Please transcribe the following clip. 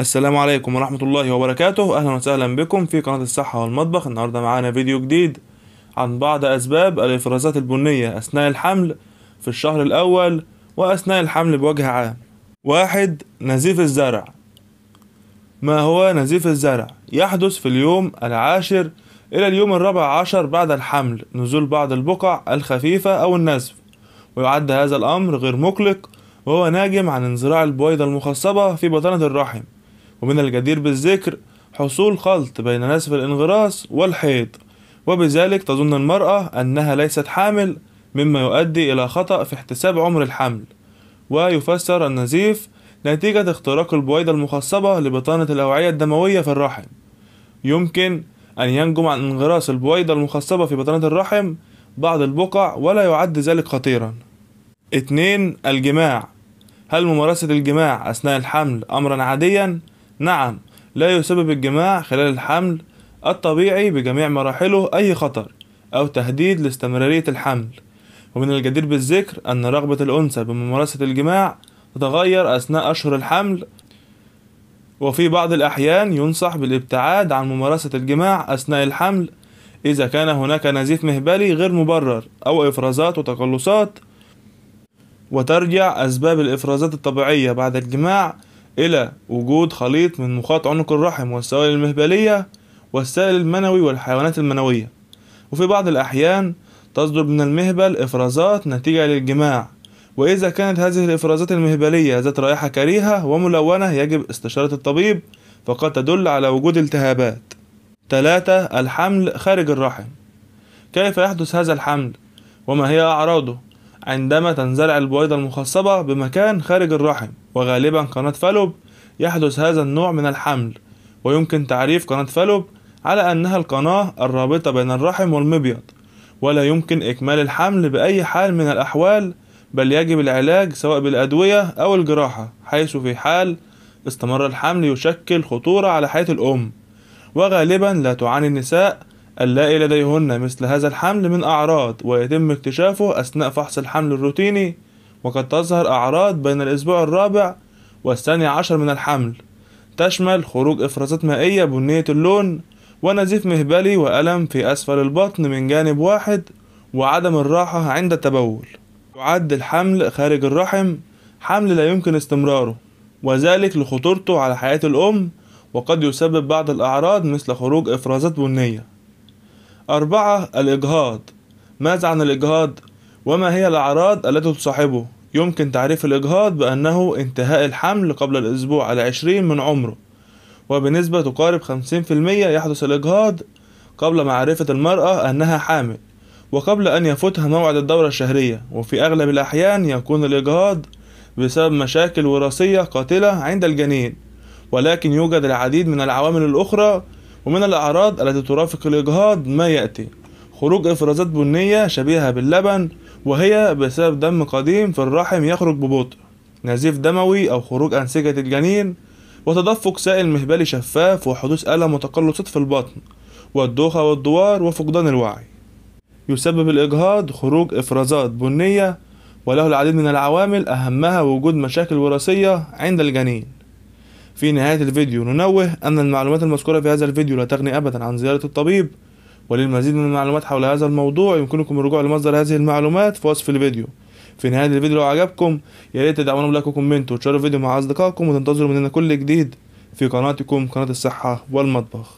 السلام عليكم ورحمة الله وبركاته أهلا وسهلا بكم في قناة الصحة والمطبخ النهاردة معانا فيديو جديد عن بعض أسباب الإفرازات البنية أثناء الحمل في الشهر الأول وأثناء الحمل بوجه عام واحد نزيف الزرع ما هو نزيف الزرع؟ يحدث في اليوم العاشر إلى اليوم الرابع عشر بعد الحمل نزول بعض البقع الخفيفة أو النزف ويعد هذا الأمر غير مقلق وهو ناجم عن انزراع البويضة المخصبة في بطانة الرحم ومن الجدير بالذكر حصول خلط بين نسف الانغراس والحيض وبذلك تظن المرأة أنها ليست حامل مما يؤدي إلى خطأ في احتساب عمر الحمل ويفسر النزيف نتيجة اختراق البويضة المخصبة لبطانة الأوعية الدموية في الرحم يمكن أن ينجم عن انغراس البويضة المخصبة في بطانة الرحم بعض البقع ولا يعد ذلك خطيرا 2. الجماع هل ممارسة الجماع أثناء الحمل أمرا عاديا؟ نعم لا يسبب الجماع خلال الحمل الطبيعي بجميع مراحله أي خطر أو تهديد لاستمرارية الحمل ومن الجدير بالذكر أن رغبة الأنثى بممارسة الجماع تتغير أثناء أشهر الحمل وفي بعض الأحيان ينصح بالابتعاد عن ممارسة الجماع أثناء الحمل إذا كان هناك نزيف مهبلي غير مبرر أو إفرازات وتقلصات وترجع أسباب الإفرازات الطبيعية بعد الجماع إلى وجود خليط من مخاط عنق الرحم والسوائل المهبلية والسائل المنوي والحيوانات المنوية وفي بعض الأحيان تصدر من المهبل إفرازات نتيجة للجماع وإذا كانت هذه الإفرازات المهبلية ذات رائحة كريهة وملونة يجب استشارة الطبيب فقد تدل على وجود التهابات 3. الحمل خارج الرحم كيف يحدث هذا الحمل؟ وما هي أعراضه؟ عندما تنزرع البويضة المخصبة بمكان خارج الرحم وغالبا قناة فالوب يحدث هذا النوع من الحمل ويمكن تعريف قناة فالوب على أنها القناة الرابطة بين الرحم والمبيض ولا يمكن إكمال الحمل بأي حال من الأحوال بل يجب العلاج سواء بالأدوية أو الجراحة حيث في حال استمر الحمل يشكل خطورة على حياة الأم وغالبا لا تعاني النساء اللائي لديهن مثل هذا الحمل من أعراض ويتم اكتشافه أثناء فحص الحمل الروتيني وقد تظهر أعراض بين الأسبوع الرابع والثاني عشر من الحمل تشمل خروج إفرازات مائية بنية اللون ونزيف مهبلي وألم في أسفل البطن من جانب واحد وعدم الراحة عند التبول يعد الحمل خارج الرحم حمل لا يمكن استمراره وذلك لخطورته على حياة الأم وقد يسبب بعض الأعراض مثل خروج إفرازات بنية أربعة الإجهاض ماذا عن الإجهاض؟ وما هي الأعراض التي تصاحبه يمكن تعريف الإجهاض بأنه انتهاء الحمل قبل الأسبوع على عشرين من عمره وبنسبة تقارب خمسين في المية يحدث الإجهاض قبل معرفة المرأة أنها حامل وقبل أن يفوتها موعد الدورة الشهرية وفي أغلب الأحيان يكون الإجهاض بسبب مشاكل وراثية قاتلة عند الجنين ولكن يوجد العديد من العوامل الأخرى ومن الأعراض التي ترافق الإجهاض ما يأتي خروج إفرازات بنية شبيهة باللبن وهي بسبب دم قديم في الرحم يخرج ببطء نزيف دموي أو خروج أنسجة الجنين وتدفق سائل مهبلي شفاف وحدوث ألم وتقلصات في البطن والدوخة والدوار وفقدان الوعي يسبب الإجهاض خروج إفرازات بنية وله العديد من العوامل أهمها وجود مشاكل وراثية عند الجنين في نهاية الفيديو ننوه أن المعلومات المذكورة في هذا الفيديو لا تغني أبدا عن زيارة الطبيب وللمزيد من المعلومات حول هذا الموضوع يمكنكم الرجوع لمصدر هذه المعلومات في وصف الفيديو في نهاية الفيديو لو عجبكم يا ريت تدعمونا بلايك وكومنت وتشاركوا الفيديو مع أصدقائكم وتنتظروا مننا كل جديد في قناتكم قناة الصحة والمطبخ